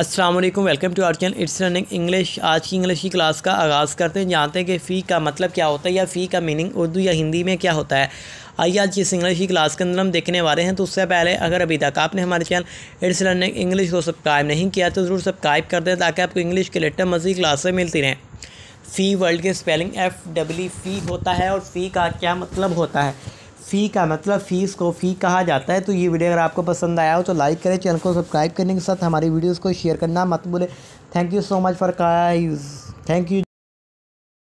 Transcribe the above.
अस्सलाम वालेकुम welcome to our channel it's running English आज की इंग्लिश की क्लास का आगाज़ करते हैं जानते हैं कि फ़ी का मतलब क्या होता है या फ़ी का मीनिंग उर्दू या हिंदी में क्या होता है आइए आज जिस इंग्लिश की क्लास के अंदर हम देखने वाले हैं तो उससे पहले अगर अभी तक आपने हमारे चैनल इट्स रनिंग इंग्लिश को सब्सक्राइब नहीं किया तो ज़रूर सब्सक्राइब कर दें ताकि आपको इंग्लिश के लेटर मज़ीद क्लासें मिलती रहें फ़ी वर्ल्ड के स्पेलिंग एफ डब्ल्यू फी होता है और फ़ी का क्या मतलब होता है फ़ी का मतलब फ़ीस को फ़ी कहा जाता है तो ये वीडियो अगर आपको पसंद आया हो तो लाइक करें चैनल को सब्सक्राइब करने के साथ हमारी वीडियोज़ को शेयर करना मत भूलें thank you so much for का थैंक यू